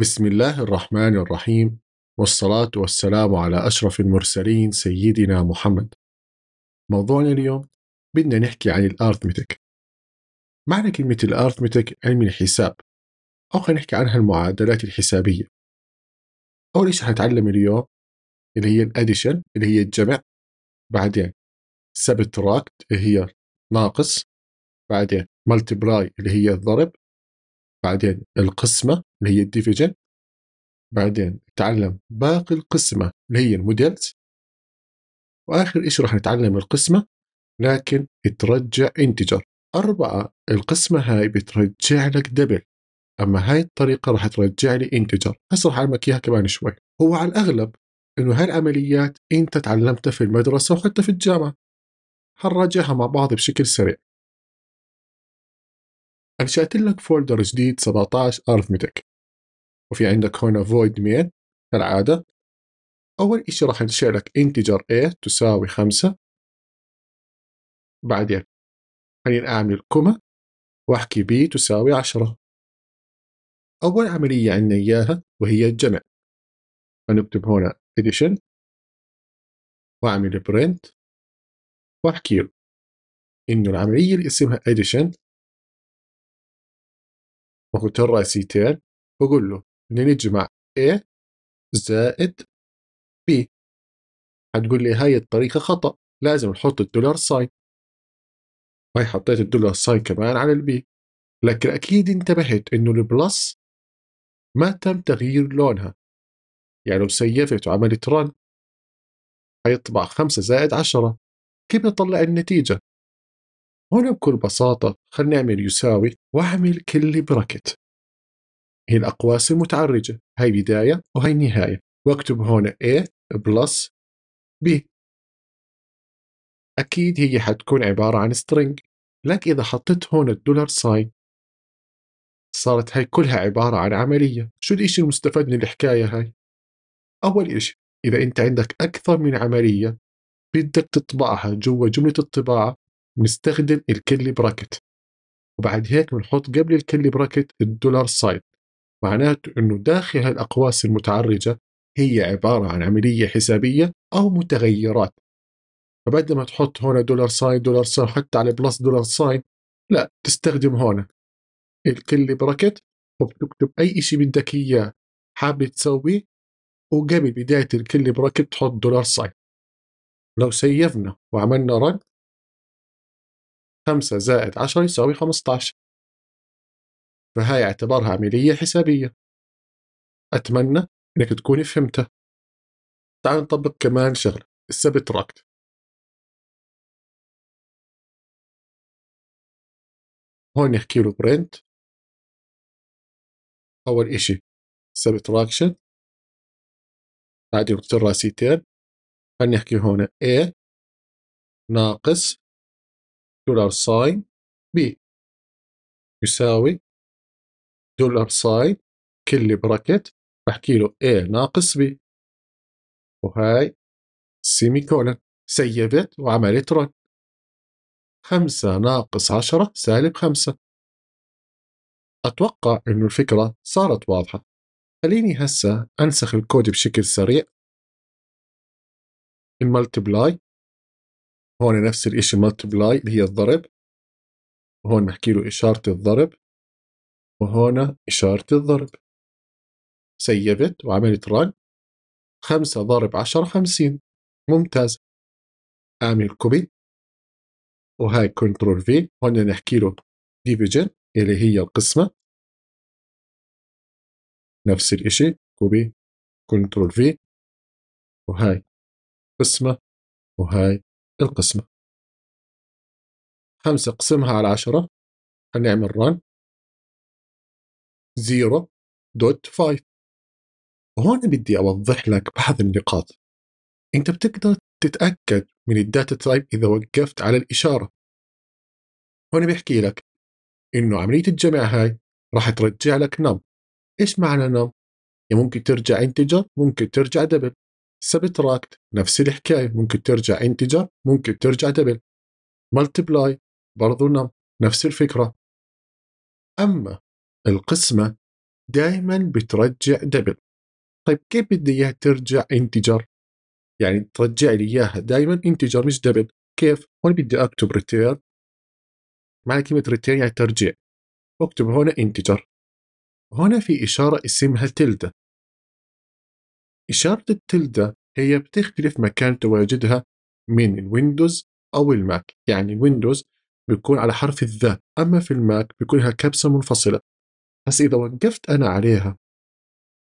بسم الله الرحمن الرحيم والصلاة والسلام على أشرف المرسلين سيدنا محمد موضوعنا اليوم بدنا نحكي عن الأرثمتك معنى كلمة الأرثمتك علم يعني الحساب أو خلينا نحكي عنها المعادلات الحسابية أول شيء حنتعلم اليوم اللي هي الأديشن اللي هي الجمع بعدين سبتراكت اللي هي ناقص بعدين ملتبراي اللي هي الضرب بعدين القسمة اللي هي الديفيجن بعدين تعلم باقي القسمة اللي هي الموديلز وآخر إشي راح نتعلم القسمة لكن ترجع انتجر أربعة القسمة هاي بترجع لك دبل أما هاي الطريقة راح ترجع لي انتجر هسه راح أعلمك إياها كمان شوي هو على الأغلب إنه هاي العمليات أنت تعلمتها في المدرسة وحتى في الجامعة هنراجعها مع بعض بشكل سريع أنشأت لك فولدر جديد 17 أرثمتك وفي عندك هنا void main كالعادة أول إشي راح أنشأ لك integer a تساوي 5 بعدين خلينا أعمل كوما وأحكي b تساوي 10 أول عملية عندنا إياها وهي الجمع فنكتب هنا addition وأعمل print وأحكي له إنه العملية اللي اسمها addition فقلت الرئيسيتين بقول له اني نجمع A زائد B هتقول لي هاي الطريقة خطأ لازم نحط الدولار ساين هاي حطيت الدولار ساين كمان على البي لكن أكيد انتبهت إنه البلس ما تم تغيير لونها يعني لو سيفت وعملت رن هيطبع خمسة زائد عشرة كيف بطلع النتيجة هنا بكل بساطة خلينا نعمل يساوي وأعمل كل براكت هي الأقواس المتعرجة هاي بداية وهي نهاية واكتب هنا A بلس B أكيد هي حتكون عبارة عن string لكن إذا حطيت هون الدولار ساين صارت هاي كلها عبارة عن عملية شو الإشي المستفاد من الحكاية هاي؟ أول إشي إذا أنت عندك أكثر من عملية بدك تطبعها جوا جملة الطباعة بنستخدم الكيرلي براكت وبعد هيك بنحط قبل الكيرلي براكت الدولار ساين معناته انه داخل هالاقواس المتعرجه هي عباره عن عمليه حسابيه او متغيرات فبدل ما تحط هون دولار ساين دولار ساين حتى على بلس دولار ساين لا تستخدم هون الكيرلي براكت وبتكتب اي شيء بدك اياه حابب تسويه وقبل بدايه الكيرلي براكت تحط دولار ساين لو سيفنا وعملنا رن 5 زائد 10 يساوي 15 فهاي اعتبرها عملية حسابية أتمنى إنك تكوني فهمتها تعال نطبق كمان شغلة راكت هون نحكي له برنت أول إشي راكشن بعدين نكتب راسيتين خلينا نحكي هون A ناقص دولار ساين بي يساوي دولار ساين كل براكت بحكي له A ناقص B وهاي سيمي كولن سيبت وعملت رن خمسة ناقص عشرة سالب خمسة أتوقع إنه الفكرة صارت واضحة خليني هسا أنسخ الكود بشكل سريع الملتبلاي هون نفس الاشي multiply اللي هي الضرب وهون نحكي له إشارة الضرب وهون إشارة الضرب سيبت وعملت رن خمسة ضرب عشرة خمسين ممتاز أعمل كوبي وهاي كنترول في هون نحكي له ديفيجن اللي هي القسمة نفس الإشي كوبي كنترول في وهاي قسمة وهاي القسمة خمسة قسمها على عشرة هنعمل run 0.5 وهون بدي أوضح لك بعض النقاط أنت بتقدر تتأكد من الداتا تايب إذا وقفت على الإشارة هون بيحكي لك إنه عملية الجمع هاي راح ترجع لك نم إيش معنى نم؟ يعني ممكن ترجع انتجر ممكن ترجع دبل سبتراكت نفس الحكايه ممكن ترجع انتجر ممكن ترجع دبل ملتبلاي برضو نم نفس الفكره اما القسمه دائما بترجع دبل طيب كيف بدي اياها ترجع انتجر يعني ترجع لي اياها دائما انتجر مش دبل كيف هون بدي اكتب ريتيرن مع كلمه ريتيرن يعني ترجع اكتب هنا انتجر هنا في اشاره اسمها تلده إشارة التلدة هي بتختلف مكان تواجدها من الويندوز أو الماك يعني الويندوز بيكون على حرف الذا أما في الماك بيكونها كبسة منفصلة بس إذا وقفت أنا عليها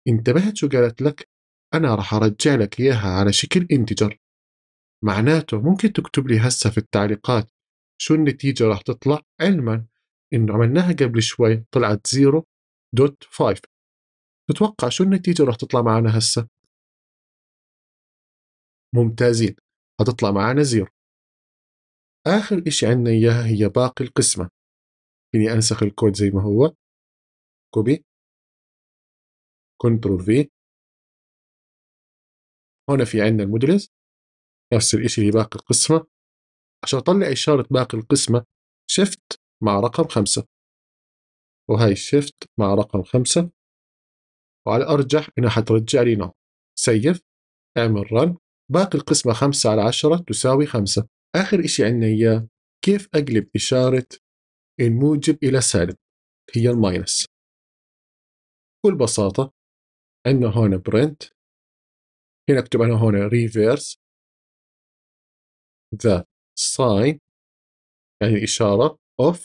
انتبهت شو قالت لك أنا راح أرجع لك إياها على شكل انتجر معناته ممكن تكتب لي هسه في التعليقات شو النتيجة راح تطلع علما إنه عملناها قبل شوي طلعت 0.5 تتوقع شو النتيجة راح تطلع معنا هسه ممتازين هتطلع معانا زيرو آخر إشي عندنا إياها هي باقي القسمة فيني أنسخ الكود زي ما هو كوبي كنترول في هنا في عندنا المودلز نفس الإشي باقي القسمة عشان أطلع إشارة باقي القسمة شيفت مع رقم خمسة وهي شيفت مع رقم خمسة وعلى الأرجح إنها حترجع لي نوع سيف اعمل رن باقي القسمة 5 على 10 تساوي 5 آخر إشي عندنا إياه كيف أقلب إشارة الموجب إلى سالب هي الماينس بكل بساطة عندنا هون برنت هنا اكتب أنا هون ريفيرس ذا sign يعني الإشارة of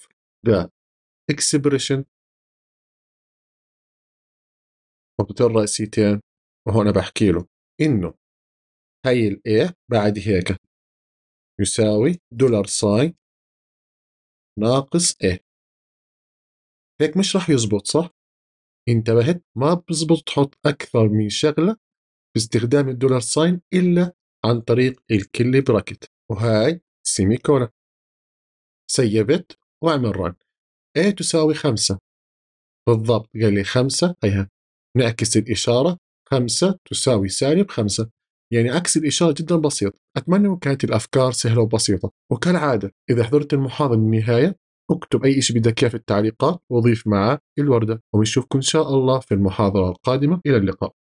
the expression وبضل رأسيتين وهون بحكي له إنه هاي الايه بعد هيك يساوي دولار ساين ناقص ايه هيك مش رح يزبط صح انتبهت ما بزبط تحط اكثر من شغله باستخدام الدولار ساين الا عن طريق الكلي براكت وهاي سيمي كولا سيبت واعمل رن A تساوي خمسة بالضبط قال لي خمسة هيها نعكس الإشارة خمسة تساوي سالب خمسة يعني عكس الإشارة جدا بسيط أتمنى كانت الأفكار سهلة وبسيطة وكالعادة إذا حضرت المحاضرة النهاية اكتب أي شيء بدك إياه في التعليقات وضيف معه الوردة ونشوفكم إن شاء الله في المحاضرة القادمة إلى اللقاء